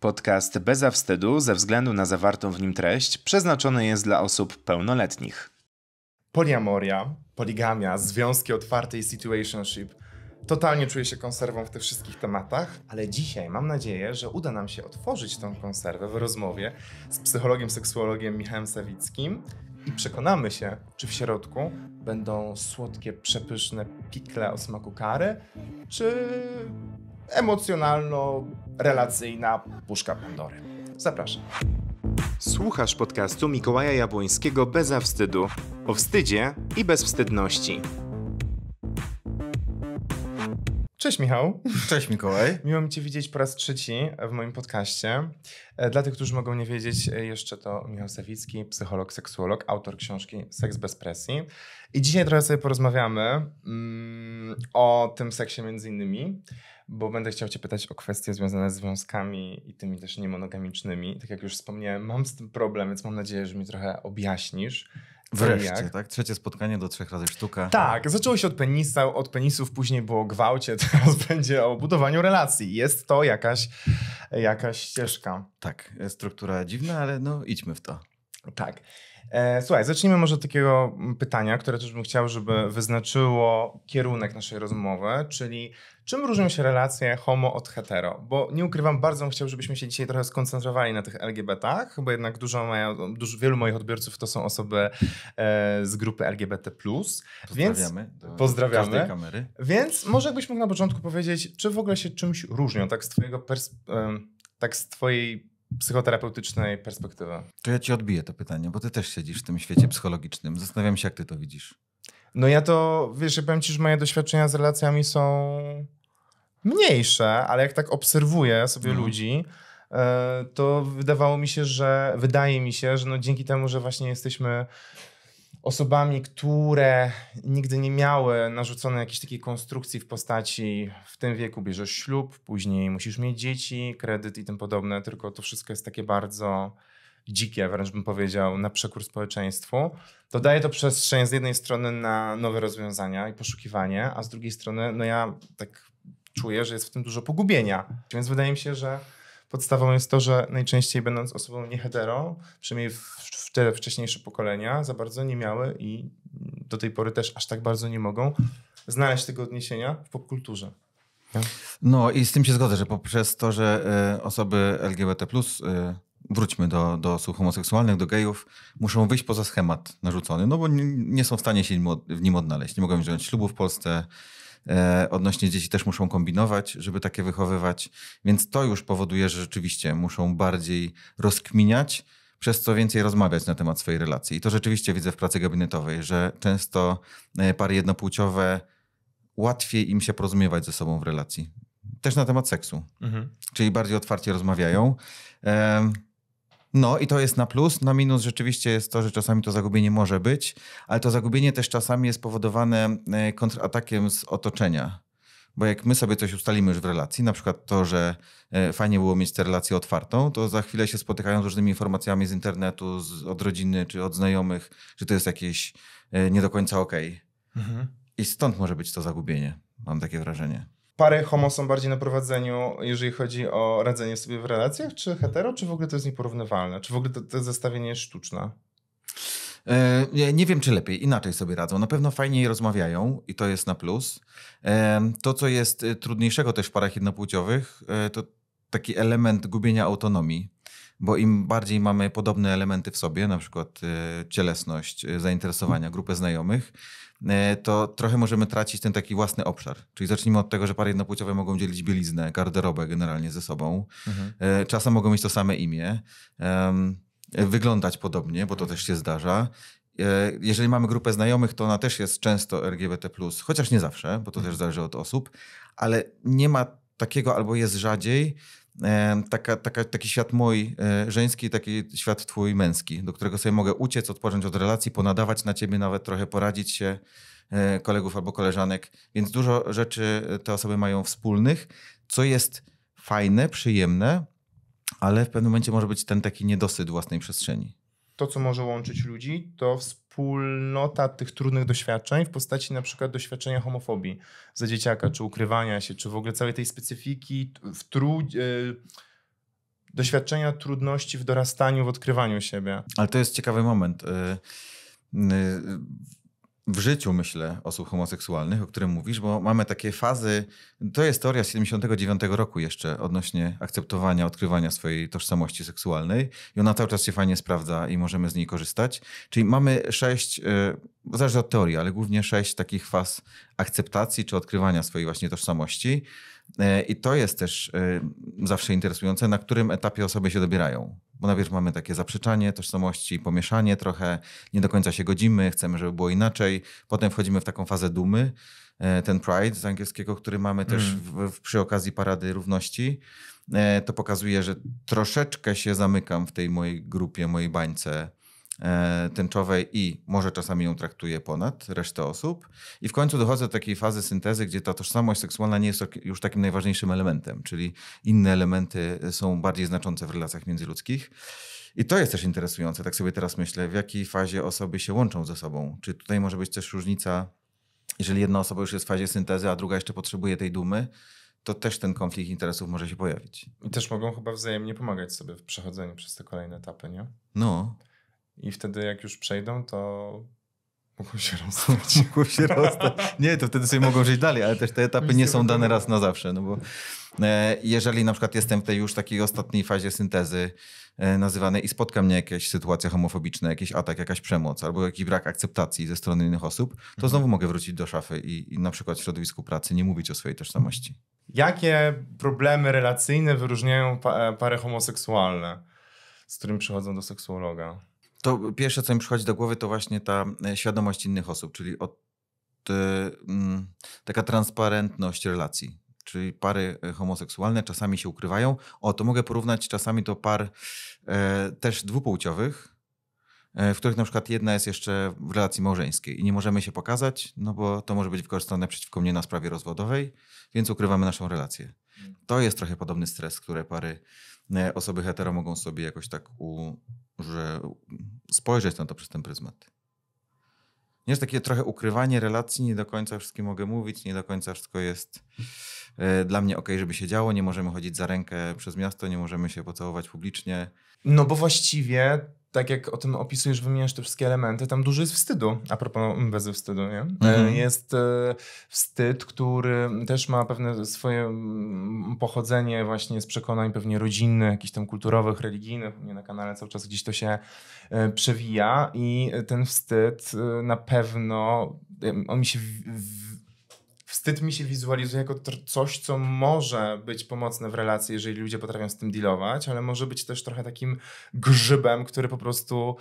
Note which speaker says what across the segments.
Speaker 1: Podcast Beza Wstydu ze względu na zawartą w nim treść przeznaczony jest dla osób pełnoletnich. Poliamoria, poligamia, związki otwarte i situationship. Totalnie czuję się konserwą w tych wszystkich tematach, ale dzisiaj mam nadzieję, że uda nam się otworzyć tą konserwę w rozmowie z psychologiem, seksuologiem Michałem Sawickim i przekonamy się, czy w środku będą słodkie, przepyszne pikle o smaku kary, czy emocjonalno-relacyjna puszka Pandory. Zapraszam. Słuchasz podcastu Mikołaja Jabłońskiego Beza Wstydu. O wstydzie i bezwstydności. Cześć Michał. Cześć Mikołaj. Miło mi Cię widzieć po raz trzeci w moim podcaście. E, dla tych, którzy mogą nie wiedzieć, e, jeszcze to Michał Sawicki, psycholog, seksuolog, autor książki Seks bez presji. I dzisiaj trochę sobie porozmawiamy mm, o tym seksie między innymi, bo będę chciał Cię pytać o kwestie związane z związkami i tymi też niemonogamicznymi. Tak jak już wspomniałem, mam z tym problem, więc mam nadzieję, że mi trochę
Speaker 2: objaśnisz Wreszcie, tak? Trzecie spotkanie do trzech razy sztuka. Tak,
Speaker 1: zaczęło się od penisa, od penisów, później było o gwałcie, teraz będzie o budowaniu relacji. Jest to jakaś, jakaś ścieżka. Tak, struktura dziwna, ale no idźmy w to. Tak. E, słuchaj, zacznijmy może od takiego mm, pytania, które też bym chciał, żeby wyznaczyło kierunek naszej rozmowy, czyli czym różnią się relacje homo od hetero? Bo nie ukrywam, bardzo bym chciał, żebyśmy się dzisiaj trochę skoncentrowali na tych LGBT-ach, bo jednak dużo, mają, dużo wielu moich odbiorców to są osoby e, z grupy LGBT+. Pozdrawiamy. Więc, pozdrawiamy. kamery. Więc może jakbyś mógł na początku powiedzieć, czy w ogóle się czymś różnią, tak z twojego pers- tak z twojej psychoterapeutycznej perspektywy.
Speaker 2: To ja ci odbiję to pytanie, bo ty też siedzisz w tym świecie psychologicznym. Zastanawiam się, jak ty to widzisz.
Speaker 1: No ja to, wiesz, ja powiem ci, że moje doświadczenia z relacjami są mniejsze, ale jak tak obserwuję sobie mhm. ludzi, e, to wydawało mi się, że wydaje mi się, że no dzięki temu, że właśnie jesteśmy osobami, które nigdy nie miały narzuconej jakiejś takiej konstrukcji w postaci w tym wieku bierzesz ślub, później musisz mieć dzieci, kredyt i tym podobne, tylko to wszystko jest takie bardzo dzikie, wręcz bym powiedział, na przekór społeczeństwu, to daje to przestrzeń z jednej strony na nowe rozwiązania i poszukiwanie, a z drugiej strony, no ja tak czuję, że jest w tym dużo pogubienia. Więc wydaje mi się, że Podstawą jest to, że najczęściej będąc osobą niehedero, przynajmniej w, te wcześniejsze pokolenia, za bardzo nie miały i do tej pory też aż tak bardzo nie mogą znaleźć tego odniesienia w popkulturze.
Speaker 2: No i z tym się zgodzę, że poprzez to, że e, osoby LGBT, e, wróćmy do, do osób homoseksualnych, do gejów, muszą wyjść poza schemat narzucony, no bo nie, nie są w stanie się w nim odnaleźć. Nie mogą wziąć ślubu w Polsce, E, odnośnie dzieci też muszą kombinować, żeby takie wychowywać, więc to już powoduje, że rzeczywiście muszą bardziej rozkminiać, przez co więcej rozmawiać na temat swojej relacji. I to rzeczywiście widzę w pracy gabinetowej, że często e, pary jednopłciowe łatwiej im się porozumiewać ze sobą w relacji. Też na temat seksu. Mhm. Czyli bardziej otwarcie rozmawiają. No i to jest na plus. Na minus rzeczywiście jest to, że czasami to zagubienie może być, ale to zagubienie też czasami jest powodowane e, kontratakiem z otoczenia. Bo jak my sobie coś ustalimy już w relacji, na przykład to, że e, fajnie było mieć tę relację otwartą, to za chwilę się spotykają z różnymi informacjami z internetu, z, od rodziny czy od znajomych, że to jest jakieś e, nie do końca okej. Okay. Mhm. I stąd może być to zagubienie, mam takie wrażenie
Speaker 1: pary homo są bardziej na prowadzeniu, jeżeli chodzi o radzenie sobie
Speaker 2: w relacjach, czy hetero, czy w ogóle to jest nieporównywalne? Czy w ogóle to, to zestawienie jest sztuczne? E, nie wiem, czy lepiej, inaczej sobie radzą. Na pewno fajniej rozmawiają i to jest na plus. E, to, co jest e, trudniejszego też w parach jednopłciowych, e, to taki element gubienia autonomii, bo im bardziej mamy podobne elementy w sobie, na przykład e, cielesność, e, zainteresowania, grupę znajomych, E, to trochę możemy tracić ten taki własny obszar. Czyli zacznijmy od tego, że pary jednopłciowe mogą dzielić bieliznę, garderobę generalnie ze sobą. Mhm. E, czasem mogą mieć to same imię, wyglądać podobnie, bo to mhm. też się zdarza. E, jeżeli mamy grupę znajomych, to ona też jest często LGBT, chociaż nie zawsze, bo to też mhm. zależy od osób, ale nie ma takiego albo jest rzadziej, E, taka, taka, taki świat mój e, żeński, taki świat twój męski, do którego sobie mogę uciec, odpocząć od relacji, ponadawać na ciebie, nawet trochę poradzić się e, kolegów albo koleżanek. Więc dużo rzeczy te osoby mają wspólnych, co jest fajne, przyjemne, ale w pewnym momencie może być ten taki niedosyt własnej przestrzeni.
Speaker 1: To, co może łączyć ludzi, to wspólne wspólnota tych trudnych doświadczeń w postaci na przykład doświadczenia homofobii za dzieciaka, czy ukrywania się, czy w ogóle całej tej specyfiki w trudzie doświadczenia trudności w dorastaniu, w odkrywaniu siebie.
Speaker 2: Ale to jest ciekawy moment. E, e, w życiu, myślę, osób homoseksualnych, o którym mówisz, bo mamy takie fazy. To jest teoria z 79 roku jeszcze odnośnie akceptowania, odkrywania swojej tożsamości seksualnej i ona cały czas się fajnie sprawdza i możemy z niej korzystać. Czyli mamy sześć, yy, zależy od teorii, ale głównie sześć takich faz akceptacji czy odkrywania swojej właśnie tożsamości. E, I to jest też e, zawsze interesujące, na którym etapie osoby się dobierają. Bo najpierw mamy takie zaprzeczanie tożsamości, pomieszanie trochę, nie do końca się godzimy, chcemy, żeby było inaczej. Potem wchodzimy w taką fazę dumy, e, ten Pride z angielskiego, który mamy mm. też w, w, przy okazji Parady Równości. E, to pokazuje, że troszeczkę się zamykam w tej mojej grupie, mojej bańce E, tęczowej i może czasami ją traktuje ponad resztę osób. I w końcu dochodzę do takiej fazy syntezy, gdzie ta tożsamość seksualna nie jest tak- już takim najważniejszym elementem, czyli inne elementy są bardziej znaczące w relacjach międzyludzkich. I to jest też interesujące, tak sobie teraz myślę, w jakiej fazie osoby się łączą ze sobą. Czy tutaj może być też różnica, jeżeli jedna osoba już jest w fazie syntezy, a druga jeszcze potrzebuje tej dumy, to też ten konflikt interesów może się pojawić. I też mogą
Speaker 1: chyba wzajemnie pomagać sobie w przechodzeniu przez te kolejne etapy, nie? No i wtedy jak już
Speaker 2: przejdą, to mogą się rozstać. mogą się rozstać. Nie, to wtedy sobie mogą żyć dalej, ale też te etapy nie są dane tak. raz na zawsze, no bo e, jeżeli na przykład jestem w tej już takiej ostatniej fazie syntezy e, nazywanej i spotka mnie jakaś sytuacja homofobiczna, jakiś atak, jakaś przemoc albo jakiś brak akceptacji ze strony innych osób, to mhm. znowu mogę wrócić do szafy i, i na przykład w środowisku pracy nie mówić o swojej tożsamości.
Speaker 1: Jakie problemy relacyjne wyróżniają e,
Speaker 2: pary homoseksualne, z którym przychodzą do seksuologa? To pierwsze, co mi przychodzi do głowy, to właśnie ta e, świadomość innych osób, czyli od, y, taka transparentność relacji. Czyli pary e, homoseksualne czasami się ukrywają. O, to mogę porównać czasami do par y, też dwupłciowych, w których na przykład jedna jest jeszcze w relacji małżeńskiej i nie możemy się pokazać, no bo to może być wykorzystane przeciwko mnie na sprawie rozwodowej, więc ukrywamy naszą relację. Mm. To jest trochę podobny stres, który pary no, osoby hetero mogą sobie jakoś tak u, że spojrzeć na to przez ten pryzmat. Nie jest takie trochę ukrywanie relacji, nie do końca wszystkim mogę mówić, nie do końca wszystko jest e, dla mnie ok, żeby się działo, nie możemy chodzić za rękę przez miasto, nie możemy się pocałować publicznie. No bo właściwie tak jak o tym opisujesz, wymieniasz te wszystkie
Speaker 1: elementy, tam dużo jest wstydu, a propos bezy wstydu, nie? E, mhm. Jest e, wstyd, który też ma pewne swoje mm, pochodzenie właśnie z przekonań pewnie rodzinnych, jakichś tam kulturowych, religijnych, mnie na kanale cały czas gdzieś to się e, przewija i ten wstyd na pewno, on mi się w, w, wstyd mi się wizualizuje jako coś, co może być pomocne w relacji, jeżeli ludzie potrafią z tym dealować, ale może być też trochę takim grzybem, który po prostu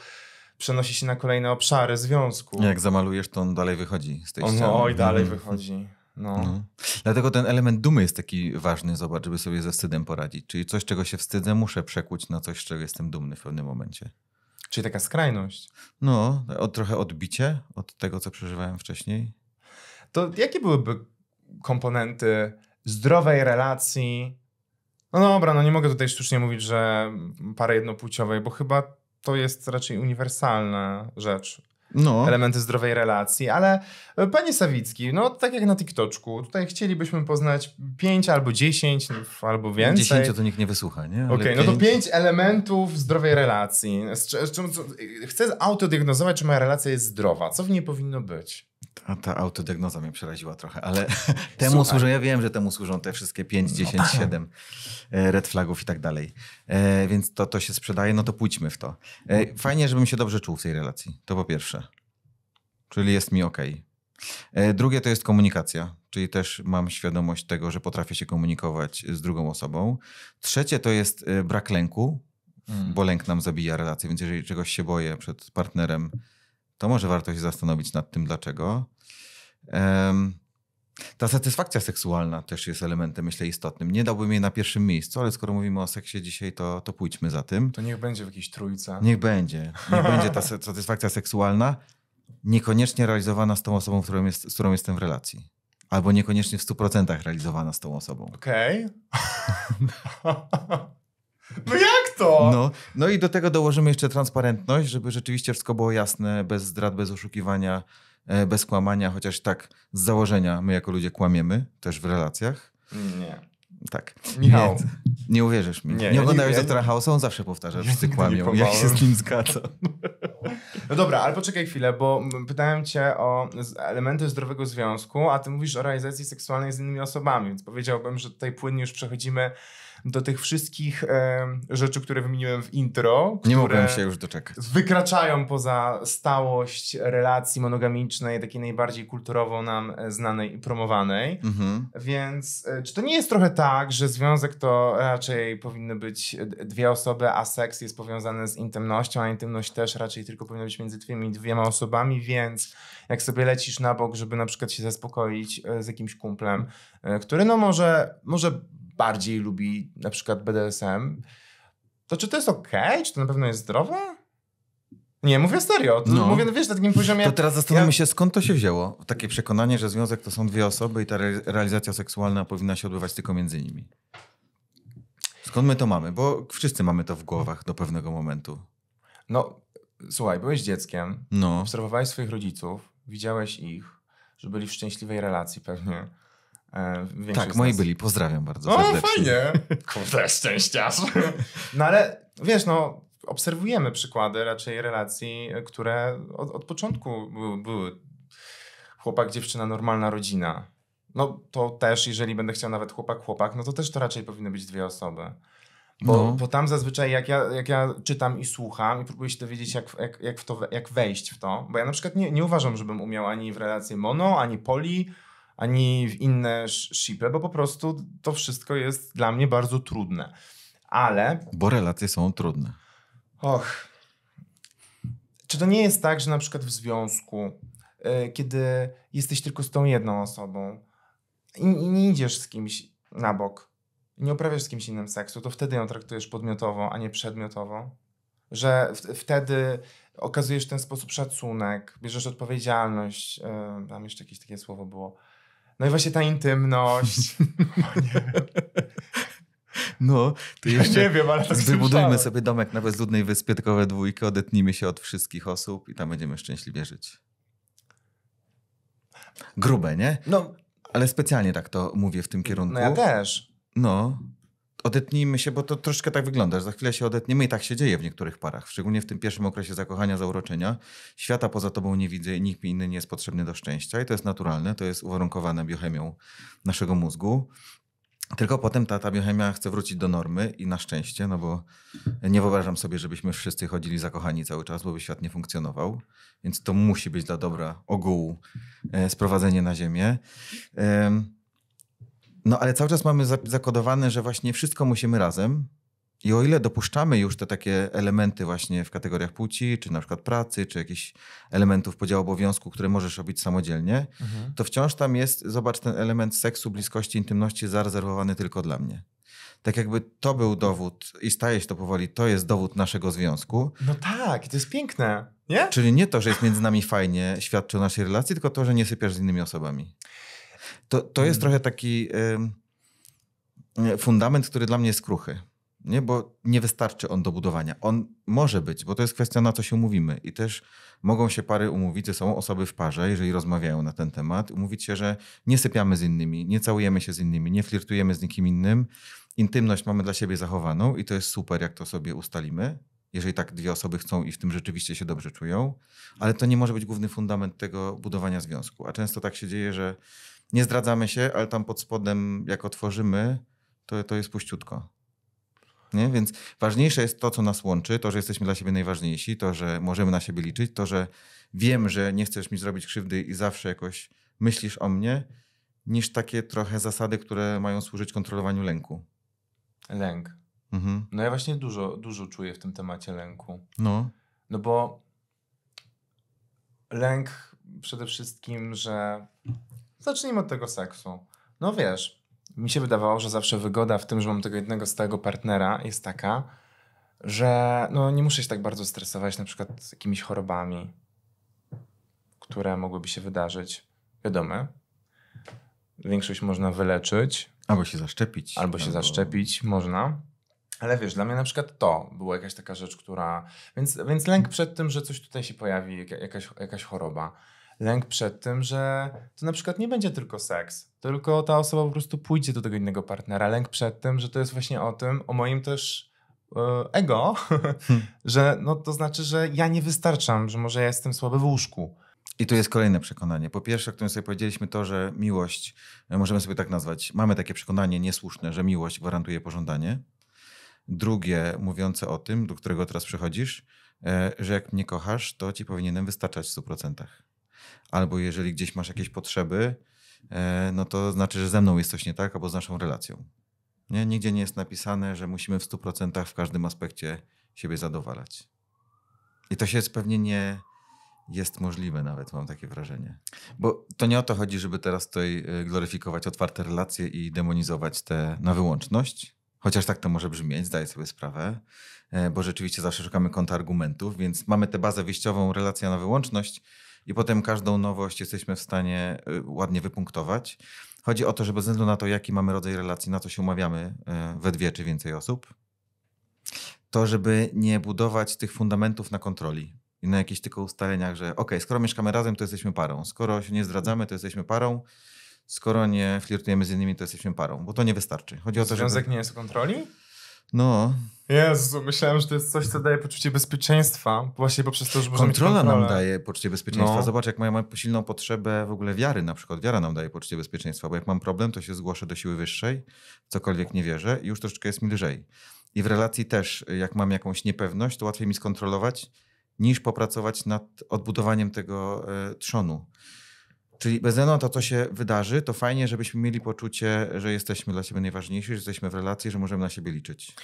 Speaker 1: przenosi się na kolejne obszary związku. Jak
Speaker 2: zamalujesz, to on dalej wychodzi z tej ściany. No, oj, mhm. dalej mhm. wychodzi. No. no. Dlatego ten element dumy jest taki ważny, zobacz, żeby sobie ze wstydem poradzić. Czyli coś, czego się wstydzę, muszę przekuć na coś, z czego jestem dumny w pewnym momencie. Czyli taka skrajność. No, trochę odbicie od tego, co przeżywałem wcześniej to jakie byłyby
Speaker 1: komponenty zdrowej relacji? No dobra, no nie mogę tutaj sztucznie mówić, że parę jednopłciowej, bo chyba to jest raczej uniwersalna rzecz. No. Elementy zdrowej relacji, ale e, panie Sawicki, no tak jak na TikToku, tutaj chcielibyśmy poznać 5 albo 10, albo więcej. 10 to nikt
Speaker 2: nie wysłucha, nie? Okej, okay, no to
Speaker 1: 5 elementów zdrowej relacji. Z, z, z, chcę autodiagnozować,
Speaker 2: czy moja relacja jest zdrowa. Co w niej powinno być? A ta autodiagnoza mnie przeraziła trochę, ale temu służą, ja wiem, że temu służą te wszystkie 5, 10, no. 7 tak. e, red flagów i tak dalej. E, więc to, to się sprzedaje, no to pójdźmy w to. E, fajnie, żebym się dobrze czuł w tej relacji, to po pierwsze. Czyli jest mi ok. E, drugie to jest komunikacja, czyli też mam świadomość tego, że potrafię się komunikować z drugą osobą. Trzecie to jest e, brak lęku, hmm. bo lęk nam zabija relację. więc jeżeli czegoś się boję przed partnerem, to może warto się zastanowić nad tym, dlaczego. Ta satysfakcja seksualna też jest elementem, myślę, istotnym. Nie dałbym jej na pierwszym miejscu, ale skoro mówimy o seksie dzisiaj, to, to pójdźmy za tym. To
Speaker 1: niech będzie w jakiejś trójce. Niech będzie. Niech będzie ta
Speaker 2: satysfakcja seksualna, niekoniecznie realizowana z tą osobą, którą jest, z którą jestem w relacji. Albo niekoniecznie w 100% realizowana z tą osobą. Okej. Okay. No jak to? No, no i do tego dołożymy jeszcze transparentność, żeby rzeczywiście wszystko było jasne, bez zdrad, bez oszukiwania, e, bez kłamania, chociaż tak z założenia my jako ludzie kłamiemy też w relacjach. Nie. Tak. Michał. Nie, nie uwierzysz mi. Nie, nie oglądałeś ja doktora Hausa, on zawsze powtarza, że ja ty kłamią. Ja się z nim zgadzam.
Speaker 1: No dobra, ale poczekaj chwilę, bo pytałem cię o elementy zdrowego związku, a ty mówisz o realizacji seksualnej z innymi osobami, więc powiedziałbym, że tutaj płynnie już przechodzimy do tych wszystkich e, rzeczy, które wymieniłem w intro. Nie mogłem się już doczekać. Wykraczają poza stałość relacji monogamicznej, takiej najbardziej kulturowo nam e, znanej i promowanej. Mhm. Więc e, czy to nie jest trochę tak, że związek to raczej powinny być dwie osoby, a seks jest powiązany z intymnością, a intymność też raczej tylko powinna być między tymi dwiema osobami, więc jak sobie lecisz na bok, żeby na przykład się zaspokoić e, z jakimś kumplem, e, który no może, może bardziej lubi na przykład BDSM, to czy to jest okej? Okay? Czy to na pewno jest zdrowe?
Speaker 2: Nie, mówię serio. No. Mówię, no
Speaker 1: wiesz, na takim poziomie... To teraz
Speaker 2: zastanówmy ja... się, skąd to się wzięło? Takie przekonanie, że związek to są dwie osoby i ta re realizacja seksualna powinna się odbywać tylko między nimi. Skąd my to mamy? Bo wszyscy mamy to w głowach do pewnego momentu. No, słuchaj, byłeś dzieckiem,
Speaker 1: no. obserwowałeś swoich rodziców, widziałeś ich, że byli w szczęśliwej relacji pewnie. E, tak, moi byli, pozdrawiam
Speaker 2: bardzo o, fajnie.
Speaker 1: Kurde, szczęściarz. No ale wiesz, no obserwujemy przykłady raczej relacji, e, które od, od początku były, były chłopak, dziewczyna, normalna rodzina. No to też, jeżeli będę chciał nawet chłopak, chłopak, no to też to raczej powinny być dwie osoby. Bo, no. bo tam zazwyczaj jak ja, jak ja czytam i słucham i próbuję się dowiedzieć jak, jak, jak, w to, jak wejść w to, bo ja na przykład nie, nie uważam, żebym umiał ani w relacji mono, ani poli, ani w inne shipy, bo po prostu to wszystko jest dla mnie bardzo trudne. Ale.
Speaker 2: Bo relacje są trudne.
Speaker 1: Och. Czy to nie jest tak, że na przykład w związku, yy, kiedy jesteś tylko z tą jedną osobą i, i nie idziesz z kimś na bok, nie uprawiasz z kimś innym seksu, to wtedy ją traktujesz podmiotowo, a nie przedmiotowo? Że w, wtedy okazujesz w ten sposób szacunek, bierzesz odpowiedzialność. Yy, tam jeszcze jakieś takie słowo było no i właśnie ta intymność. No, to ja nie wiem, ale tak Wybudujmy
Speaker 2: sobie domek na bezludnej wyspie, tylko we dwójkę, odetnijmy się od wszystkich osób i tam będziemy szczęśliwie żyć. Grube, nie? No. Ale specjalnie tak to mówię w tym kierunku. No ja też. No odetnijmy się, bo to troszkę tak wygląda, że za chwilę się odetniemy i tak się dzieje w niektórych parach, szczególnie w tym pierwszym okresie zakochania, zauroczenia. Świata poza tobą nie widzę i nikt mi inny nie jest potrzebny do szczęścia i to jest naturalne, to jest uwarunkowane biochemią naszego mózgu. Tylko potem ta, ta biochemia chce wrócić do normy i na szczęście, no bo nie wyobrażam sobie, żebyśmy wszyscy chodzili zakochani cały czas, bo by świat nie funkcjonował. Więc to musi być dla dobra ogółu e, sprowadzenie na ziemię. No ale cały czas mamy zakodowane, że właśnie wszystko musimy razem. I o ile dopuszczamy już te takie elementy właśnie w kategoriach płci, czy na przykład pracy, czy jakichś elementów podziału obowiązku, które możesz robić samodzielnie, mhm. to wciąż tam jest, zobacz, ten element seksu, bliskości, intymności zarezerwowany tylko dla mnie. Tak jakby to był dowód i staje się to powoli, to jest dowód naszego związku. No tak, to jest piękne, nie? Czyli nie to, że jest między nami fajnie, świadczy o naszej relacji, tylko to, że nie sypiasz z innymi osobami. To, to jest mm. trochę taki fundament, który dla mnie jest kruchy. Nie, bo nie wystarczy on do budowania. On może być, bo to jest kwestia, na co się umówimy. I też mogą się pary umówić ze sobą, osoby w parze, jeżeli rozmawiają na ten temat, umówić się, że nie sypiamy z innymi, nie całujemy się z innymi, nie flirtujemy z nikim innym. Intymność mamy dla siebie zachowaną i to jest super, jak to sobie ustalimy, jeżeli tak dwie osoby chcą i w tym rzeczywiście się dobrze czują, ale to nie może być główny fundament tego budowania związku. A często tak się dzieje, że nie zdradzamy się, ale tam pod spodem, jak otworzymy, to, to jest puściutko. Nie? Więc ważniejsze jest to, co nas łączy, to, że jesteśmy dla siebie najważniejsi, to, że możemy na siebie liczyć, to, że wiem, że nie chcesz mi zrobić krzywdy i zawsze jakoś myślisz o mnie, niż takie trochę zasady, które mają służyć kontrolowaniu lęku. Lęk. Mhm. No
Speaker 1: ja właśnie dużo, dużo czuję w tym temacie lęku. No. No bo lęk przede wszystkim, że Zacznijmy od tego seksu. No wiesz, mi się wydawało, że zawsze wygoda w tym, że mam tego jednego stałego partnera jest taka, że no, nie muszę się tak bardzo stresować na przykład jakimiś chorobami, które mogłyby się wydarzyć. Wiadomo, większość można wyleczyć. Albo się zaszczepić. Albo się albo... zaszczepić, można. Ale wiesz, dla mnie na przykład to była jakaś taka rzecz, która. Więc, więc lęk przed tym, że coś tutaj się pojawi, jakaś, jakaś choroba lęk przed tym, że to na przykład nie będzie tylko seks, tylko ta osoba po prostu pójdzie do tego innego partnera. Lęk przed tym, że to jest właśnie o tym, o moim też
Speaker 2: e, ego, hmm. że no to znaczy, że ja nie wystarczam, że może ja jestem słaby w łóżku. I tu jest kolejne przekonanie. Po pierwsze, o którym sobie powiedzieliśmy, to, że miłość, e, możemy sobie tak nazwać, mamy takie przekonanie niesłuszne, że miłość gwarantuje pożądanie. Drugie, mówiące o tym, do którego teraz przechodzisz, e, że jak mnie kochasz, to ci powinienem wystarczać w 100% albo jeżeli gdzieś masz jakieś potrzeby, e, no to znaczy, że ze mną jest coś nie tak, albo z naszą relacją. Nie? Nigdzie nie jest napisane, że musimy w 100% w każdym aspekcie siebie zadowalać. I to się jest pewnie nie jest możliwe nawet, mam takie wrażenie. Bo to nie o to chodzi, żeby teraz tutaj e, gloryfikować otwarte relacje i demonizować te na wyłączność. Chociaż tak to może brzmieć, zdaję sobie sprawę, e, bo rzeczywiście zawsze szukamy kontrargumentów, więc mamy tę bazę wyjściową, relacja na wyłączność, i potem każdą nowość jesteśmy w stanie y, ładnie wypunktować. Chodzi o to, że bez względu na to, jaki mamy rodzaj relacji, na co się umawiamy y, we dwie czy więcej osób, to żeby nie budować tych fundamentów na kontroli i na jakichś tylko ustaleniach, że ok, skoro mieszkamy razem, to jesteśmy parą, skoro się nie zdradzamy, to jesteśmy parą, skoro nie flirtujemy z innymi, to jesteśmy parą, bo to nie wystarczy. Chodzi o to, Związek żeby...
Speaker 1: nie jest kontroli? No. Jezu, myślałem, że to jest coś, co daje poczucie bezpieczeństwa, właśnie poprzez to, że Kontrola nam daje
Speaker 2: poczucie bezpieczeństwa. No. Zobacz, jak mam silną potrzebę w ogóle wiary na przykład. Wiara nam daje poczucie bezpieczeństwa, bo jak mam problem, to się zgłoszę do siły wyższej, cokolwiek nie wierzę i już troszeczkę jest mi lżej. I w relacji też, jak mam jakąś niepewność, to łatwiej mi skontrolować, niż popracować nad odbudowaniem tego y, trzonu. Czyli bez względu na to, co się wydarzy, to fajnie, żebyśmy mieli poczucie, że jesteśmy dla siebie najważniejsi, że jesteśmy w relacji, że możemy na siebie liczyć.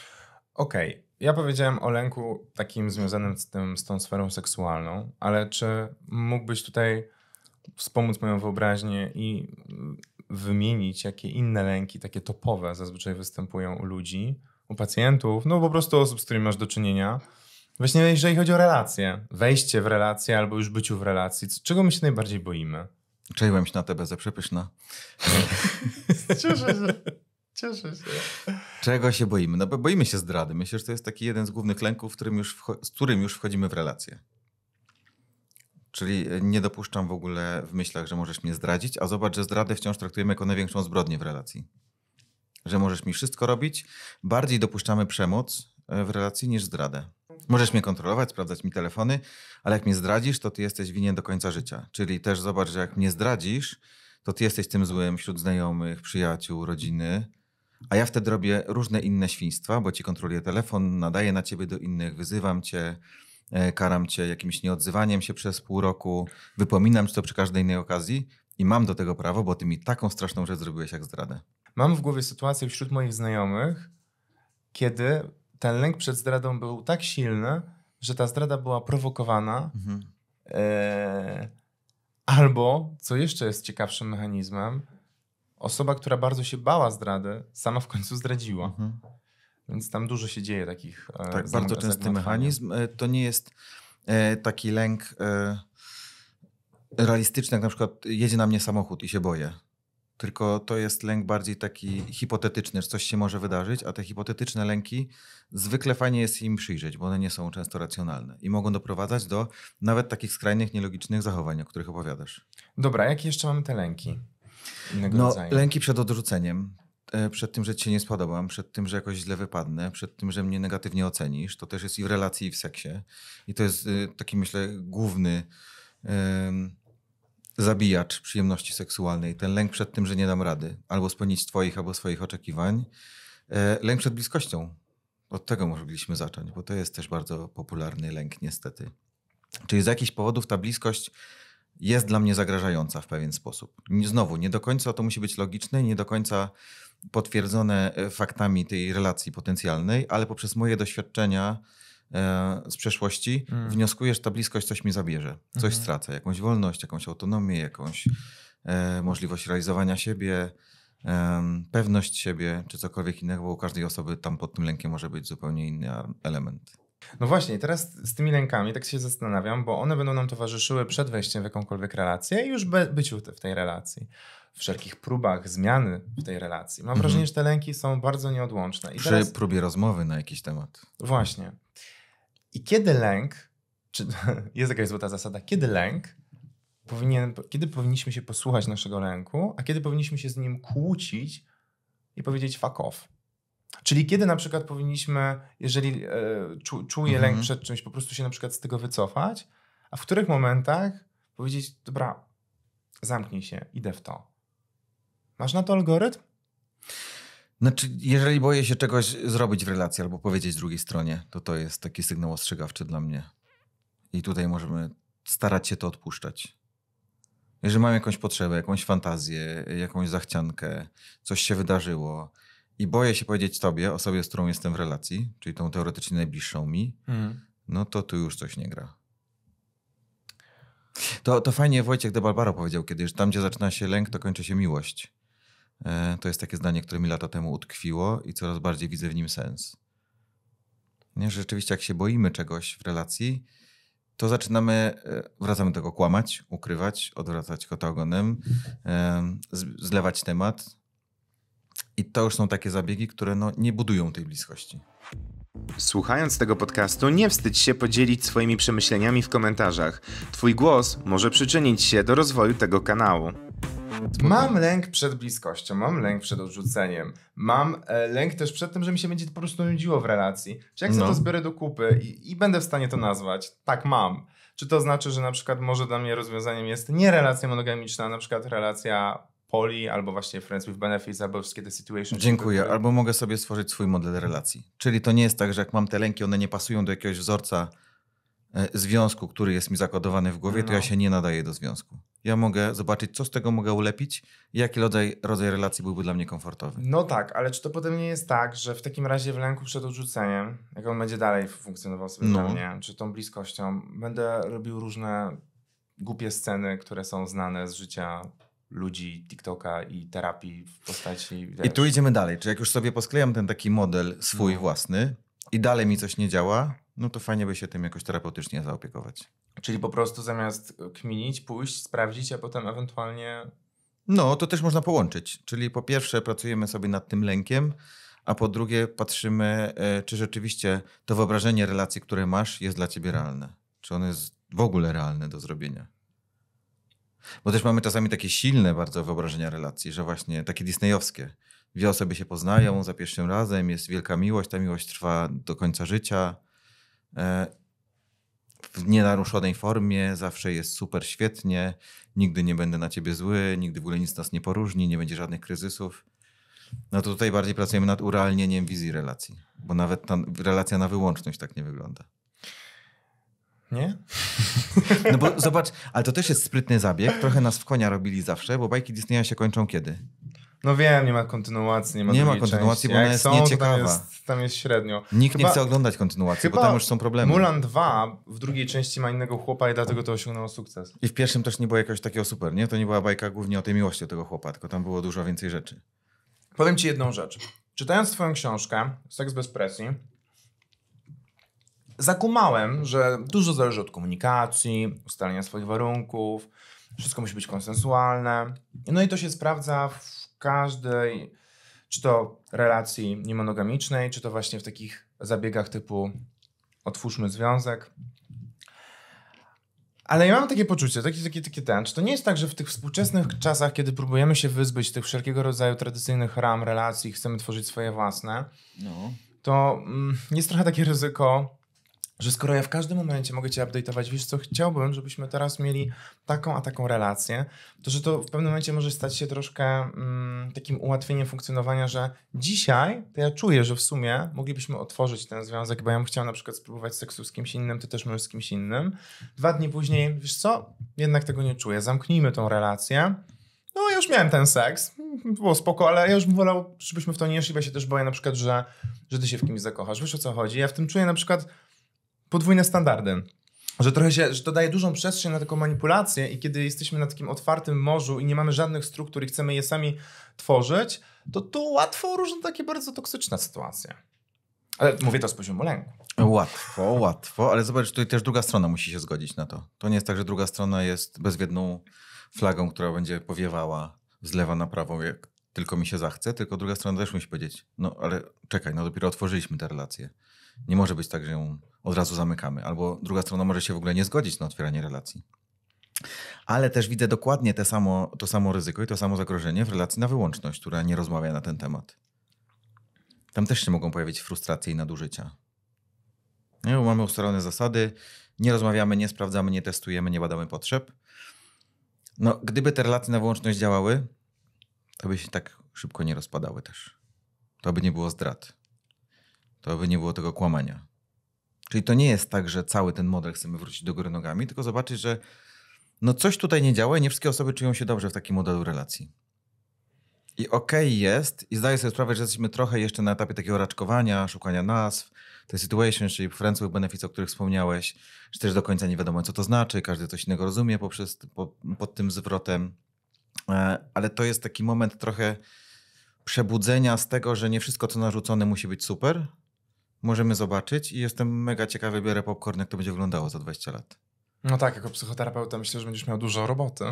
Speaker 2: Okej,
Speaker 1: okay. ja powiedziałem o lęku takim związanym z, tym, z tą sferą seksualną, ale czy mógłbyś tutaj wspomóc moją wyobraźnię i wymienić, jakie inne lęki, takie topowe, zazwyczaj występują u ludzi, u pacjentów, no po prostu osób, z którymi masz do czynienia. Właśnie jeżeli chodzi o relacje, wejście w relacje albo już byciu
Speaker 2: w relacji, czego my się najbardziej boimy? Czaiłem się na tebe, za przepyszna.
Speaker 1: Cieszę się. Cieszę się.
Speaker 2: Czego się boimy? No bo boimy się zdrady. Myślę, że to jest taki jeden z głównych lęków, którym z którym już wchodzimy w relację. Czyli e, nie dopuszczam w ogóle w myślach, że możesz mnie zdradzić, a zobacz, że zdradę wciąż traktujemy jako największą zbrodnię w relacji. Że możesz mi wszystko robić. Bardziej dopuszczamy przemoc e, w relacji niż zdradę. Możesz mnie kontrolować, sprawdzać mi telefony, ale jak mnie zdradzisz, to ty jesteś winien do końca życia. Czyli też zobacz, że jak mnie zdradzisz, to ty jesteś tym złym wśród znajomych, przyjaciół, rodziny. A ja wtedy robię różne inne świństwa, bo ci kontroluję telefon, nadaję na ciebie do innych, wyzywam cię, e, karam cię jakimś nieodzywaniem się przez pół roku, wypominam ci to przy każdej innej okazji i mam do tego prawo, bo ty mi taką straszną rzecz zrobiłeś jak zdradę.
Speaker 1: Mam w głowie sytuację wśród moich znajomych, kiedy ten lęk przed zdradą był tak silny, że ta zdrada była prowokowana. Mhm. E, albo, co jeszcze jest ciekawszym mechanizmem, osoba, która bardzo się bała zdrady, sama w końcu zdradziła. Mhm. Więc tam dużo się dzieje
Speaker 2: takich. E, tak, e, bardzo częsty mechanizm. E, to nie jest e, taki lęk e, realistyczny, jak na przykład jedzie na mnie samochód i się boję tylko to jest lęk bardziej taki hipotetyczny, że coś się może wydarzyć, a te hipotetyczne lęki zwykle fajnie jest im przyjrzeć, bo one nie są często racjonalne i mogą doprowadzać do nawet takich skrajnych, nielogicznych zachowań, o których opowiadasz. Dobra, jakie jeszcze mamy te lęki? Innego no, rodzaju? lęki przed odrzuceniem, e, przed tym, że ci się nie spodobam, przed tym, że jakoś źle wypadnę, przed tym, że mnie negatywnie ocenisz. To też jest i w relacji, i w seksie. I to jest e, taki, myślę, główny zabijacz przyjemności seksualnej, ten lęk przed tym, że nie dam rady, albo spełnić Twoich, albo swoich oczekiwań, e, lęk przed bliskością. Od tego mogliśmy zacząć, bo to jest też bardzo popularny lęk, niestety. Czyli z jakichś powodów ta bliskość jest dla mnie zagrażająca w pewien sposób. Znowu, nie do końca to musi być logiczne, nie do końca potwierdzone e, faktami tej relacji potencjalnej, ale poprzez moje doświadczenia E, z przeszłości, mm. że ta bliskość coś mi zabierze, coś mm. stracę, jakąś wolność, jakąś autonomię, jakąś e, możliwość realizowania siebie, e, pewność siebie, czy cokolwiek innego, bo u każdej osoby tam pod tym lękiem może być zupełnie inny element.
Speaker 1: No właśnie, teraz z tymi lękami tak się zastanawiam, bo one będą nam towarzyszyły przed wejściem w jakąkolwiek relację i już byciu w tej relacji wszelkich próbach zmiany w tej relacji. Mam mhm. wrażenie, że te lęki są bardzo nieodłączne. I Przy teraz... próbie rozmowy na jakiś temat. Właśnie. I kiedy lęk, czy jest jakaś złota zasada, kiedy lęk powinien, kiedy powinniśmy się posłuchać naszego lęku, a kiedy powinniśmy się z nim kłócić i powiedzieć fuck off. Czyli kiedy na przykład powinniśmy, jeżeli e, czuję mhm. lęk przed czymś, po prostu się na przykład z tego wycofać, a w których momentach powiedzieć, dobra, zamknij się, idę w to. Masz na to algorytm?
Speaker 2: Znaczy, jeżeli boję się czegoś zrobić w relacji albo powiedzieć drugiej stronie, to to jest taki sygnał ostrzegawczy dla mnie. I tutaj możemy starać się to odpuszczać. Jeżeli mam jakąś potrzebę, jakąś fantazję, jakąś zachciankę, coś się wydarzyło i boję się powiedzieć tobie, osobie, z którą jestem w relacji, czyli tą teoretycznie najbliższą mi, mm. no to tu już coś nie gra. To, to fajnie Wojciech de Barbaro powiedział kiedyś, że tam gdzie zaczyna się lęk, to kończy się miłość. E, to jest takie zdanie, które mi lata temu utkwiło i coraz bardziej widzę w nim sens. Nie, że rzeczywiście, jak się boimy czegoś w relacji, to zaczynamy, e, wracamy do tego kłamać, ukrywać, odwracać kota ogonem, e, zlewać temat. I to już są takie zabiegi, które no, nie budują tej bliskości.
Speaker 1: Słuchając tego podcastu, nie wstydź się podzielić swoimi przemyśleniami w komentarzach. Twój głos może przyczynić się do rozwoju tego kanału. Mam lęk przed bliskością, mam lęk przed odrzuceniem, mam e, lęk też przed tym, że mi się będzie po prostu nudziło w relacji. Czy jak no. to zbiorę do kupy i, i będę w stanie to nazwać? Tak, mam. Czy to znaczy, że na przykład może dla mnie rozwiązaniem jest nie relacja monogamiczna, a na przykład relacja poli, albo właśnie Friends with Benefits, albo wszystkie te situation. Dziękuję.
Speaker 2: Które... Albo mogę sobie stworzyć swój model relacji. Czyli to nie jest tak, że jak mam te lęki, one nie pasują do jakiegoś wzorca E, związku, który jest mi zakodowany w głowie, no. to ja no. się nie nadaję do związku. Ja mogę zobaczyć, co z tego mogę ulepić, jaki rodzaj, rodzaj relacji byłby dla mnie komfortowy.
Speaker 1: No tak, ale czy to potem nie jest tak, że w takim razie w lęku przed odrzuceniem, jak on będzie dalej funkcjonował sobie no. dla mnie, czy tą bliskością, będę robił różne głupie sceny, które są znane z życia ludzi, TikToka i terapii w postaci... Wiesz. I tu
Speaker 2: idziemy dalej. Czy jak już sobie posklejam ten taki model swój no. własny i dalej mi coś nie działa, no to fajnie by się tym jakoś terapeutycznie zaopiekować.
Speaker 1: Czyli po prostu zamiast kminić, pójść, sprawdzić, a potem ewentualnie.
Speaker 2: No, to też można połączyć. Czyli po pierwsze pracujemy sobie nad tym lękiem, a po drugie patrzymy, e, czy rzeczywiście to wyobrażenie relacji, które masz, jest dla ciebie realne. Czy ono jest w ogóle realne do zrobienia. Bo też mamy czasami takie silne bardzo wyobrażenia relacji, że właśnie takie disneyowskie. Dwie osoby się poznają za pierwszym razem, jest wielka miłość, ta miłość trwa do końca życia E, w nienaruszonej formie, zawsze jest super świetnie, nigdy nie będę na ciebie zły, nigdy w ogóle nic nas nie poróżni, nie będzie żadnych kryzysów. No to tutaj bardziej pracujemy nad urealnieniem wizji relacji, bo nawet ta relacja na wyłączność tak nie wygląda. Nie? No bo zobacz, ale to też jest sprytny zabieg. Trochę nas w konia robili zawsze, bo bajki Disneya się kończą kiedy?
Speaker 1: No wiem, nie ma kontynuacji, nie ma Nie ma kontynuacji, części. bo ona jest są, nieciekawa. Tam jest, tam jest średnio. Nikt chyba, nie chce oglądać
Speaker 2: kontynuacji, bo tam już są problemy. Mulan
Speaker 1: 2 w drugiej części ma innego chłopa i dlatego to osiągnęło sukces.
Speaker 2: I w pierwszym też nie było jakoś takiego super, nie? To nie była bajka głównie o tej miłości o tego chłopa, tylko tam było dużo więcej rzeczy. Powiem ci jedną rzecz. Czytając twoją książkę Seks bez presji,
Speaker 1: zakumałem, że dużo zależy od komunikacji, ustalenia swoich warunków, wszystko musi być konsensualne. No i to się sprawdza w każdej, czy to relacji niemonogamicznej, czy to właśnie w takich zabiegach typu otwórzmy związek. Ale ja mam takie poczucie, takie takie takie ten, czy to nie jest tak, że w tych współczesnych czasach, kiedy próbujemy się wyzbyć tych wszelkiego rodzaju tradycyjnych ram relacji, chcemy tworzyć swoje własne, no. to mm, jest trochę takie ryzyko, że skoro ja w każdym momencie mogę cię update'ować, wiesz co, chciałbym, żebyśmy teraz mieli taką a taką relację, to że to w pewnym momencie może stać się troszkę mm, takim ułatwieniem funkcjonowania, że dzisiaj to ja czuję, że w sumie moglibyśmy otworzyć ten związek, bo ja bym chciał na przykład spróbować seksu z kimś innym, ty też możesz z kimś innym. Dwa dni później, wiesz co, jednak tego nie czuję, zamknijmy tą relację. No, ja już miałem ten seks, było spoko, ale ja już bym wolał, żebyśmy w to nie szli, bo ja się też boję na przykład, że, że ty się w kimś zakochasz. Wiesz o co chodzi? Ja w tym czuję na przykład podwójne standardy. Że trochę się, że to daje dużą przestrzeń na taką manipulację i kiedy jesteśmy na takim otwartym morzu i nie mamy żadnych struktur i chcemy je sami tworzyć, to tu łatwo różne takie bardzo toksyczne sytuacje. Ale mówię to z poziomu lęku.
Speaker 2: Łatwo, łatwo, ale zobacz, tutaj też druga strona musi się zgodzić na to. To nie jest tak, że druga strona jest bezwiedną flagą, która będzie powiewała z lewa na prawą, jak tylko mi się zachce, tylko druga strona też musi powiedzieć, no ale czekaj, no dopiero otworzyliśmy tę relację. Nie może być tak, że ją od razu zamykamy, albo druga strona może się w ogóle nie zgodzić na otwieranie relacji. Ale też widzę dokładnie te samo, to samo ryzyko i to samo zagrożenie w relacji na wyłączność, która nie rozmawia na ten temat. Tam też się mogą pojawić frustracje i nadużycia. Nie, bo mamy ustalone zasady, nie rozmawiamy, nie sprawdzamy, nie testujemy, nie badamy potrzeb. No, gdyby te relacje na wyłączność działały, to by się tak szybko nie rozpadały też. To by nie było zdrad to by nie było tego kłamania. Czyli to nie jest tak, że cały ten model chcemy wrócić do góry nogami, tylko zobaczyć, że no coś tutaj nie działa i nie wszystkie osoby czują się dobrze w takim modelu relacji. I okej okay jest, i zdaję sobie sprawę, że jesteśmy trochę jeszcze na etapie takiego raczkowania, szukania nazw, tej situation, czyli with benefits, o których wspomniałeś, że też do końca nie wiadomo, co to znaczy, każdy coś innego rozumie poprzez, po, pod tym zwrotem, e, ale to jest taki moment trochę przebudzenia z tego, że nie wszystko, co narzucone, musi być super, możemy zobaczyć i jestem mega ciekawy, biorę popcorn, jak to będzie wyglądało za 20 lat.
Speaker 1: No tak, jako psychoterapeuta myślę, że będziesz miał dużo roboty.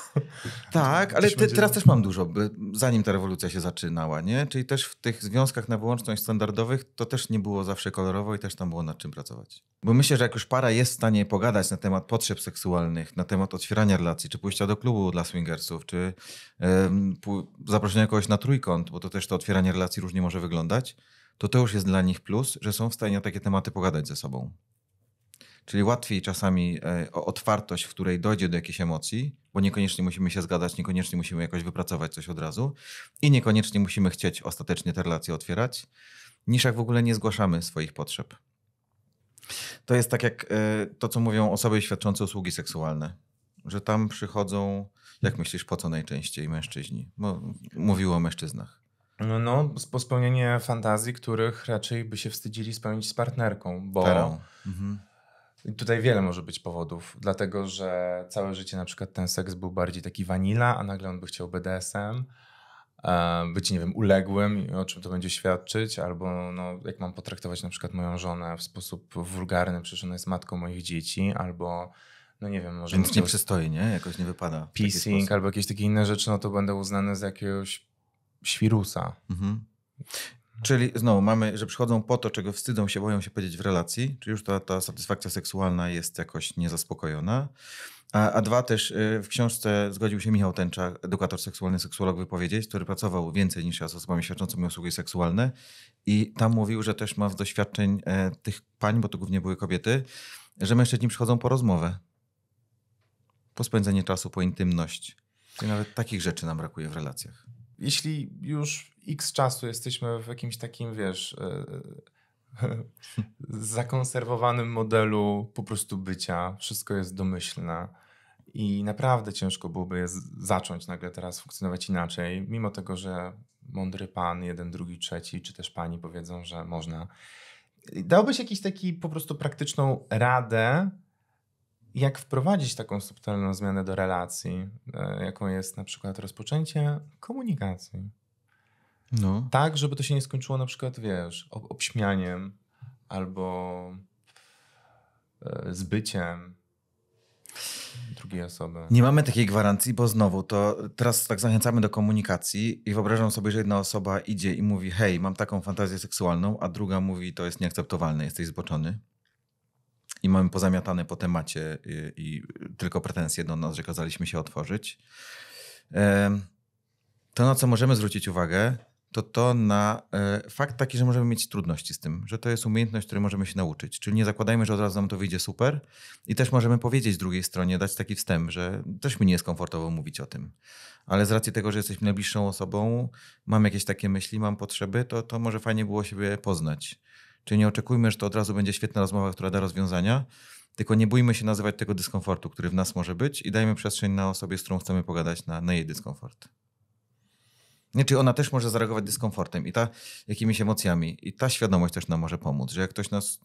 Speaker 2: tak, ale te, teraz też mam dużo, zanim ta rewolucja się zaczynała, nie? Czyli też w tych związkach na wyłączność standardowych to też nie było zawsze kolorowo i też tam było nad czym pracować. Bo myślę, że jak już para jest w stanie pogadać na temat potrzeb seksualnych, na temat otwierania relacji, czy pójścia do klubu dla swingersów, czy um, zaproszenia kogoś na trójkąt, bo to też to otwieranie relacji różnie może wyglądać, to to już jest dla nich plus, że są w stanie o takie tematy pogadać ze sobą. Czyli łatwiej czasami e, o otwartość, w której dojdzie do jakiejś emocji, bo niekoniecznie musimy się zgadać, niekoniecznie musimy jakoś wypracować coś od razu i niekoniecznie musimy chcieć ostatecznie te relacje otwierać, niż jak w ogóle nie zgłaszamy swoich potrzeb. To jest tak jak e, to, co mówią osoby świadczące usługi seksualne, że tam przychodzą, jak myślisz, po co najczęściej mężczyźni? Bo mówiło o mężczyznach.
Speaker 1: No, no spełnienie fantazji, których raczej by się wstydzili spełnić z partnerką, bo mhm. tutaj wiele może być powodów, dlatego że całe życie na przykład ten seks był bardziej taki vanila a nagle on by chciał BDSM, e, być, nie wiem, uległym, o czym to będzie świadczyć, albo no, jak mam potraktować na przykład moją żonę w sposób wulgarny, przecież ona jest matką moich dzieci, albo no nie wiem, może... Więc nie przystoi, nie?
Speaker 2: Jakoś nie wypada. Pissing albo jakieś takie inne rzeczy, no to będę uznany za jakiegoś świrusa. Mhm. Czyli znowu mamy, że przychodzą po to, czego wstydzą się, boją się powiedzieć w relacji, czyli już ta, ta satysfakcja seksualna jest jakoś niezaspokojona. A, a dwa też y, w książce zgodził się Michał Tęcza, edukator seksualny, seksuolog wypowiedzieć, który pracował więcej niż ja z osobami świadczącymi usługi seksualne i tam mówił, że też ma z doświadczeń e, tych pań, bo to głównie były kobiety, że mężczyźni przychodzą po rozmowę, po spędzenie czasu, po intymność. Czyli nawet takich rzeczy nam brakuje w relacjach jeśli
Speaker 1: już x czasu jesteśmy w jakimś takim, wiesz, e, e, zakonserwowanym modelu po prostu bycia, wszystko jest domyślne i naprawdę ciężko byłoby zacząć nagle teraz funkcjonować inaczej, mimo tego, że mądry pan, jeden, drugi, trzeci, czy też pani powiedzą, że można. Dałbyś jakiś taki po prostu praktyczną radę, jak wprowadzić taką subtelną zmianę do relacji, e, jaką jest na przykład rozpoczęcie komunikacji. No. Tak, żeby to się nie skończyło na przykład, wiesz, obśmianiem
Speaker 2: albo e, zbyciem drugiej osoby. Nie mamy takiej gwarancji, bo znowu to teraz tak zachęcamy do komunikacji i wyobrażam sobie, że jedna osoba idzie i mówi: Hej, mam taką fantazję seksualną, a druga mówi: To jest nieakceptowalne, jesteś zboczony i mamy pozamiatane po temacie i, y, i tylko pretensje do nas, że kazaliśmy się otworzyć. To, na co możemy zwrócić uwagę, to to na e, fakt taki, że możemy mieć trudności z tym, że to jest umiejętność, której możemy się nauczyć. Czyli nie zakładajmy, że od razu nam to wyjdzie super i też możemy powiedzieć drugiej stronie, dać taki wstęp, że też mi nie jest komfortowo mówić o tym. Ale z racji tego, że jesteśmy najbliższą osobą, mam jakieś takie myśli, mam potrzeby, to, to może fajnie było siebie poznać. Czyli nie oczekujmy, że to od razu będzie świetna rozmowa, która da rozwiązania, tylko nie bójmy się nazywać tego dyskomfortu, który w nas może być i dajmy przestrzeń na osobie, z którą chcemy pogadać, na, na jej dyskomfort. Nie, czyli ona też może zareagować dyskomfortem i ta, jakimiś emocjami. I ta świadomość też nam może pomóc, że jak ktoś nas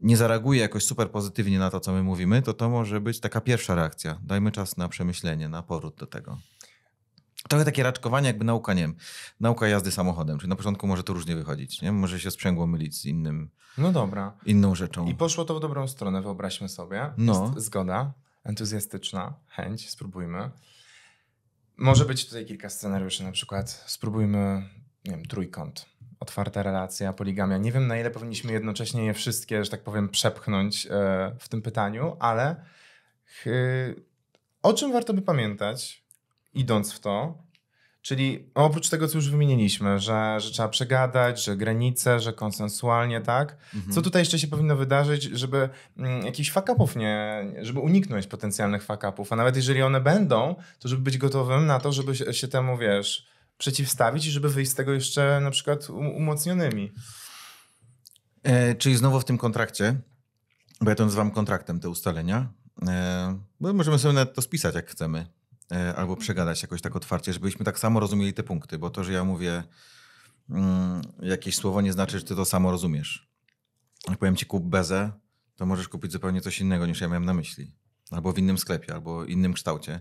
Speaker 2: nie zareaguje jakoś super pozytywnie na to, co my mówimy, to to może być taka pierwsza reakcja. Dajmy czas na przemyślenie, na poród do tego trochę takie raczkowanie jakby nauka, nie wiem, nauka jazdy samochodem, czyli na początku może to różnie wychodzić, nie? Może się sprzęgło mylić z innym.
Speaker 1: No dobra. Inną rzeczą. I poszło to w dobrą stronę, wyobraźmy sobie. No. Jest zgoda, entuzjastyczna, chęć, spróbujmy. Może być tutaj kilka scenariuszy, na przykład spróbujmy, nie wiem, trójkąt otwarta relacja, poligamia. Nie wiem, na ile powinniśmy jednocześnie je wszystkie, że tak powiem, przepchnąć e, w tym pytaniu, ale o czym warto by pamiętać idąc w to. Czyli oprócz tego, co już wymieniliśmy, że, że trzeba przegadać, że granice, że konsensualnie, tak? Mhm. Co tutaj jeszcze się powinno wydarzyć, żeby mm, jakichś fakapów nie, żeby uniknąć potencjalnych fakapów, a nawet jeżeli one będą, to żeby być gotowym na to, żeby się, się temu, wiesz,
Speaker 2: przeciwstawić i żeby wyjść z tego jeszcze na przykład umocnionymi. E, czyli znowu w tym kontrakcie, bo ja to nazywam kontraktem, te ustalenia, e, bo możemy sobie nawet to spisać, jak chcemy E, albo mhm. przegadać jakoś tak otwarcie, żebyśmy tak samo rozumieli te punkty, bo to, że ja mówię mm, jakieś słowo nie znaczy, że ty to samo rozumiesz. Jak powiem ci kup bezę, to możesz kupić zupełnie coś innego niż ja miałem na myśli. Albo w innym sklepie, albo innym kształcie.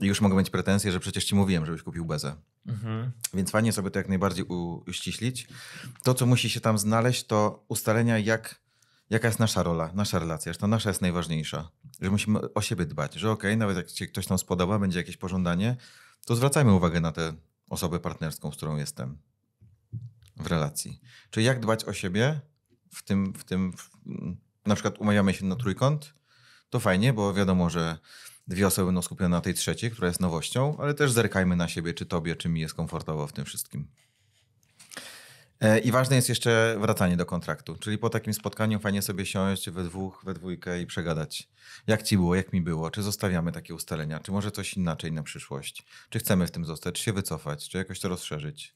Speaker 2: I już mogę mieć pretensje, że przecież ci mówiłem, żebyś kupił bezę. Mhm. Więc fajnie sobie to jak najbardziej uściślić. To, co musi się tam znaleźć, to ustalenia, jak jaka jest nasza rola, nasza relacja, że to nasza jest najważniejsza, że musimy o siebie dbać, że okej, okay, nawet jak się ktoś tam spodoba, będzie jakieś pożądanie, to zwracajmy uwagę na tę osobę partnerską, z którą jestem w relacji. Czyli jak dbać o siebie w tym, w tym w, na przykład umawiamy się na trójkąt, to fajnie, bo wiadomo, że dwie osoby będą skupione na tej trzeciej, która jest nowością, ale też zerkajmy na siebie, czy tobie, czy mi jest komfortowo w tym wszystkim. E, I ważne jest jeszcze wracanie do kontraktu, czyli po takim spotkaniu fajnie sobie siąść we dwóch, we dwójkę i przegadać, jak ci było, jak mi było, czy zostawiamy takie ustalenia, czy może coś inaczej na przyszłość, czy chcemy w tym zostać, czy się wycofać, czy jakoś to rozszerzyć.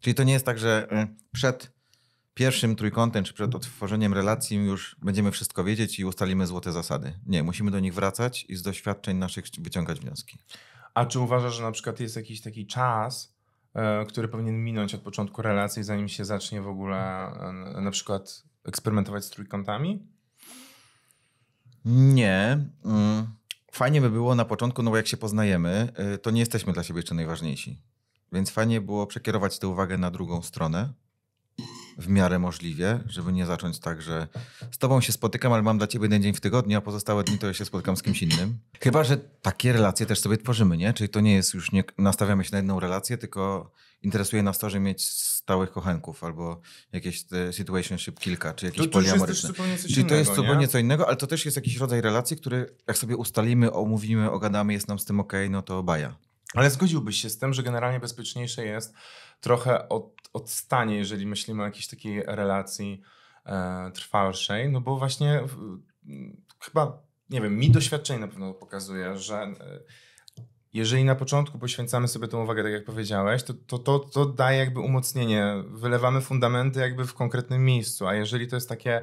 Speaker 2: Czyli to nie jest tak, że e, przed pierwszym trójkątem, czy przed otworzeniem relacji już będziemy wszystko wiedzieć i ustalimy złote zasady. Nie, musimy do nich wracać i z doświadczeń naszych wyciągać wnioski.
Speaker 1: A czy uważasz, że na przykład jest jakiś taki
Speaker 2: czas,
Speaker 1: E, który powinien minąć od początku relacji, zanim się zacznie w ogóle e, na przykład
Speaker 2: eksperymentować z trójkątami? Nie. Mm, fajnie by było na początku, no bo jak się poznajemy, e, to nie jesteśmy dla siebie jeszcze najważniejsi. Więc fajnie było przekierować tę uwagę na drugą stronę, w miarę możliwie, żeby nie zacząć tak, że z tobą się spotykam, ale mam dla ciebie jeden dzień w tygodniu, a pozostałe dni to ja się spotkam z kimś innym. Chyba, że takie relacje też sobie tworzymy, nie? Czyli to nie jest już, nie nastawiamy się na jedną relację, tylko interesuje nas to, że mieć stałych kochanków albo jakieś situationship kilka, czy jakieś poliamoryczne. To Czyli to jest zupełnie nie? co innego, ale to też jest jakiś rodzaj relacji, który jak sobie ustalimy, omówimy, ogadamy, jest nam z tym ok, no to baja. Ale zgodziłbyś się z tym, że generalnie bezpieczniejsze
Speaker 1: jest trochę od odstanie, jeżeli myślimy o jakiejś takiej relacji e, trwalszej, no bo właśnie w, chyba, nie wiem, mi doświadczenie na pewno pokazuje, że e, jeżeli na początku poświęcamy sobie tą uwagę, tak jak powiedziałeś, to, to to, to, daje jakby umocnienie, wylewamy fundamenty jakby w konkretnym miejscu, a jeżeli to jest takie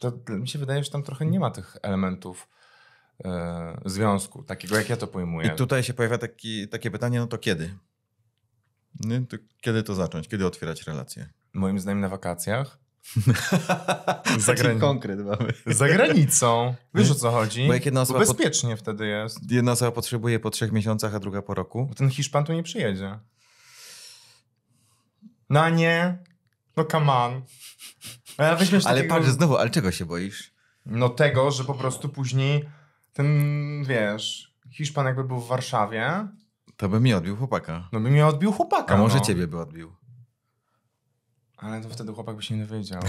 Speaker 1: to mi się wydaje, że tam trochę nie ma tych elementów
Speaker 2: e, związku, takiego jak ja to pojmuję. I tutaj się pojawia taki, takie pytanie, no to kiedy? Nie? No to kiedy to zacząć? Kiedy otwierać relacje? Moim zdaniem na wakacjach. Za grani- konkret mamy. Za granicą. Wiesz o co chodzi? Bo jak jedna osoba bezpiecznie
Speaker 1: pod... wtedy jest.
Speaker 2: Jedna osoba potrzebuje po trzech miesiącach, a druga po roku. Bo ten
Speaker 1: Hiszpan tu nie przyjedzie. No nie. No come on.
Speaker 2: No ale, weźmiesz ale takiego... patrz znowu, ale czego się boisz?
Speaker 1: No tego, że po prostu później ten, wiesz, Hiszpan jakby był w Warszawie, to by mi odbił
Speaker 2: chłopaka. No
Speaker 1: by mi odbił chłopaka. A może no. ciebie by odbił. Ale to wtedy chłopak by się nie dowiedział.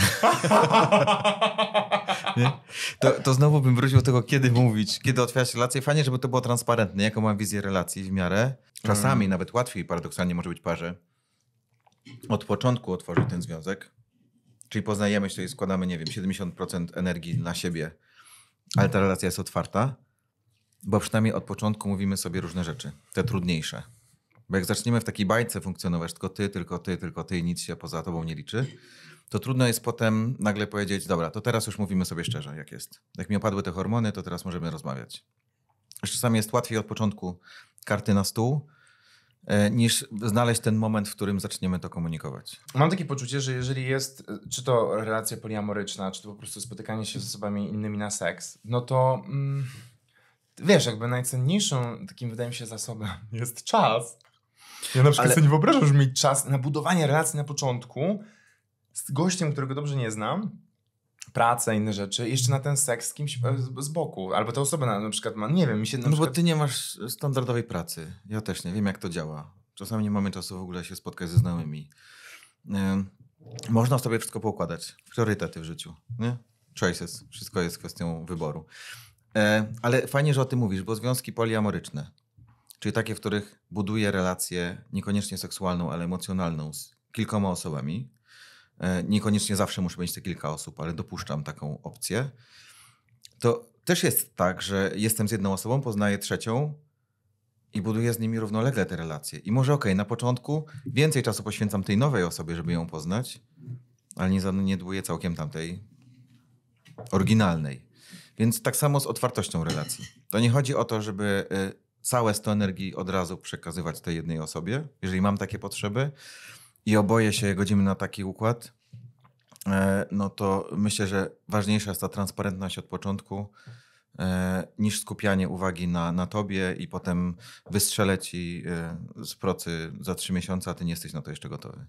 Speaker 2: nie? To, to znowu bym wrócił do tego, kiedy mówić, kiedy otwierać relację. Fajnie, żeby to było transparentne, jaką mam wizję relacji w miarę. Czasami mm. nawet łatwiej paradoksalnie może być parze od początku otworzyć ten związek. Czyli poznajemy się i składamy, nie wiem, 70% energii na siebie, ale ta relacja jest otwarta bo przynajmniej od początku mówimy sobie różne rzeczy, te trudniejsze. Bo jak zaczniemy w takiej bajce funkcjonować, tylko ty, tylko ty, tylko ty i nic się poza tobą nie liczy, to trudno jest potem nagle powiedzieć, dobra, to teraz już mówimy sobie szczerze, jak jest. Jak mi opadły te hormony, to teraz możemy rozmawiać. Czasami jest łatwiej od początku karty na stół, e, niż znaleźć ten moment, w którym zaczniemy to komunikować.
Speaker 1: Mam takie poczucie, że jeżeli jest e, czy to relacja poliamoryczna, czy to po prostu spotykanie się z osobami innymi na seks, no to... Mm wiesz, jakby najcenniejszą takim wydaje mi się zasobem jest czas. Ja na przykład Ale... sobie nie wyobrażam, żeby mieć czas na budowanie relacji na początku z gościem, którego dobrze nie znam, pracę, inne rzeczy, jeszcze na ten seks z kimś e, z, boku. Albo ta osoba na, na przykład ma, nie wiem, mi się No przykład... bo
Speaker 2: ty nie masz standardowej pracy. Ja też nie wiem, jak to działa. Czasami nie mamy czasu w ogóle się spotkać ze znajomymi. Yy, można sobie wszystko poukładać. Priorytety w życiu, nie? Choices. Wszystko jest kwestią wyboru. E, ale fajnie, że o tym mówisz, bo związki poliamoryczne, czyli takie, w których buduje relację niekoniecznie seksualną, ale emocjonalną z kilkoma osobami. E, niekoniecznie zawsze muszę być te kilka osób, ale dopuszczam taką opcję. To też jest tak, że jestem z jedną osobą, poznaję trzecią i buduję z nimi równolegle te relacje. I może okej, okay, na początku więcej czasu poświęcam tej nowej osobie, żeby ją poznać, ale nie zaniedbuję całkiem tamtej oryginalnej. Więc tak samo z otwartością relacji. To nie chodzi o to, żeby y, całe 100 energii od razu przekazywać tej jednej osobie, jeżeli mam takie potrzeby i oboje się godzimy na taki układ, e, no to myślę, że ważniejsza jest ta transparentność od początku e, niż skupianie uwagi na, na tobie i potem wystrzelę ci e, z procy za trzy miesiące, a ty nie jesteś na to jeszcze gotowy.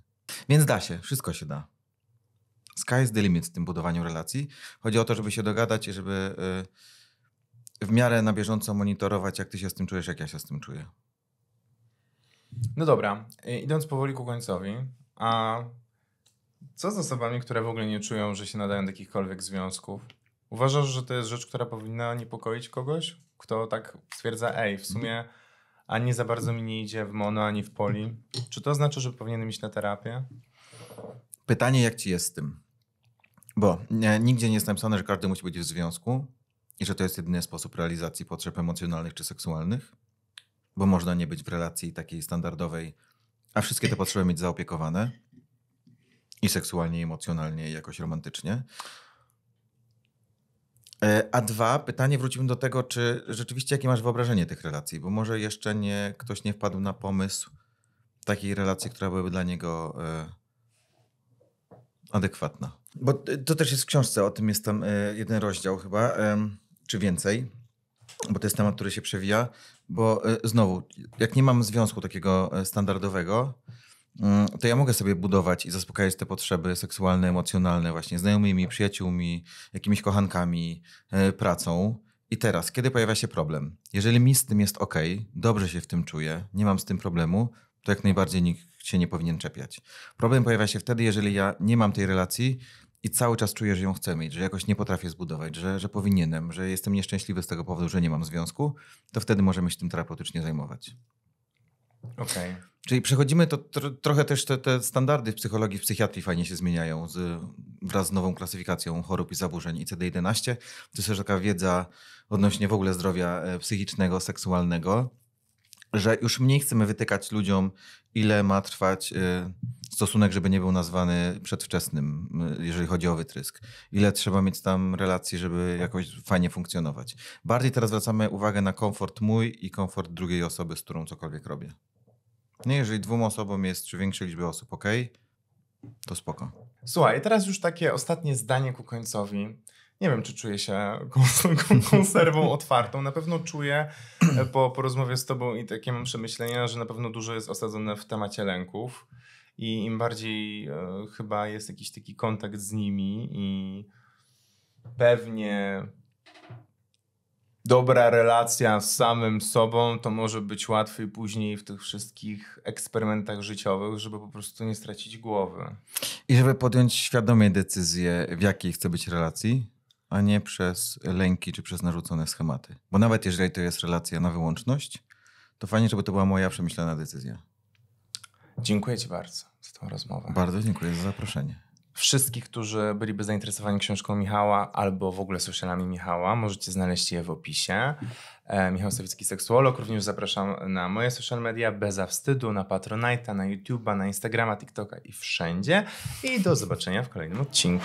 Speaker 2: Więc da się, wszystko się da is the limit w tym budowaniu relacji. Chodzi o to, żeby się dogadać i żeby y, w miarę na bieżąco monitorować, jak ty się z tym czujesz, jak ja się z tym czuję. No dobra, y, idąc powoli ku końcowi, a co z osobami,
Speaker 1: które w ogóle nie czują, że się nadają do jakichkolwiek związków? Uważasz, że to jest rzecz, która powinna niepokoić kogoś, kto tak stwierdza, ej, w sumie ani za bardzo mi nie idzie w mono, ani w poli? Czy to znaczy, że powinienem iść na terapię?
Speaker 2: Pytanie, jak ci jest z tym? Bo e, nigdzie nie jest napisane, że każdy musi być w związku i że to jest jedyny sposób realizacji potrzeb emocjonalnych czy seksualnych, bo można nie być w relacji takiej standardowej, a wszystkie te potrzeby mieć zaopiekowane i seksualnie, i emocjonalnie, i jakoś romantycznie. E, a dwa, pytanie wrócimy do tego, czy rzeczywiście jakie masz wyobrażenie tych relacji, bo może jeszcze nie, ktoś nie wpadł na pomysł takiej relacji, która byłaby dla niego e, adekwatna. Bo to też jest w książce, o tym jest tam e, jeden rozdział chyba, czy więcej, bo to jest temat, który się przewija, bo e, znowu, jak nie mam związku takiego e, standardowego, mm, to ja mogę sobie budować i zaspokajać te potrzeby seksualne, emocjonalne właśnie znajomymi, przyjaciółmi, jakimiś kochankami, pracą. I teraz, kiedy pojawia się problem? Jeżeli mi z tym jest ok, dobrze się w tym czuję, nie mam z tym problemu, to jak najbardziej nikt się nie powinien czepiać. Problem pojawia się wtedy, jeżeli ja nie mam tej relacji i cały czas czuję, że ją chcę mieć, że jakoś nie potrafię zbudować, że, że powinienem, że jestem nieszczęśliwy z tego powodu, że nie mam związku, to wtedy możemy się tym terapeutycznie zajmować. Okej. Okay. Czyli przechodzimy, to trochę też te, te, standardy w psychologii, w psychiatrii fajnie się zmieniają z, wraz z nową klasyfikacją chorób i zaburzeń ICD-11. To jest też taka wiedza odnośnie w ogóle zdrowia e, psychicznego, seksualnego że już mniej chcemy wytykać ludziom, ile ma trwać y, stosunek, żeby nie był nazwany przedwczesnym, y, jeżeli chodzi o wytrysk. Ile trzeba mieć tam relacji, żeby jakoś fajnie funkcjonować. Bardziej teraz zwracamy uwagę na komfort mój i komfort drugiej osoby, z którą cokolwiek robię. Nie jeżeli dwóm osobom jest, czy większej liczby osób, ok, to spoko. Słuchaj, teraz
Speaker 1: już takie ostatnie zdanie ku końcowi nie wiem, czy czuję się konserwą otwartą. Na pewno czuję e, po, po rozmowie z Tobą i takie mam przemyślenia, że na pewno dużo jest osadzone w temacie lęków. I im bardziej e, chyba jest jakiś taki kontakt z nimi i pewnie dobra relacja z samym sobą, to może być łatwiej później w tych wszystkich eksperymentach życiowych, żeby po prostu nie stracić głowy.
Speaker 2: I żeby podjąć świadomie decyzję, w jakiej chce być relacji? a nie przez lęki czy przez narzucone schematy. Bo nawet jeżeli to jest relacja na wyłączność, to fajnie, żeby to była moja przemyślana decyzja. Dziękuję Ci bardzo za tę rozmowę. Bardzo dziękuję za zaproszenie. Wszystkich,
Speaker 1: którzy byliby zainteresowani książką Michała albo w ogóle socialami Michała, możecie znaleźć je w opisie. E, Michał Sawicki, seksuolog. Również zapraszam na moje social media Beza Wstydu, na Patronite'a, na YouTube'a, na Instagrama, TikToka i wszędzie. I do zobaczenia w kolejnym odcinku.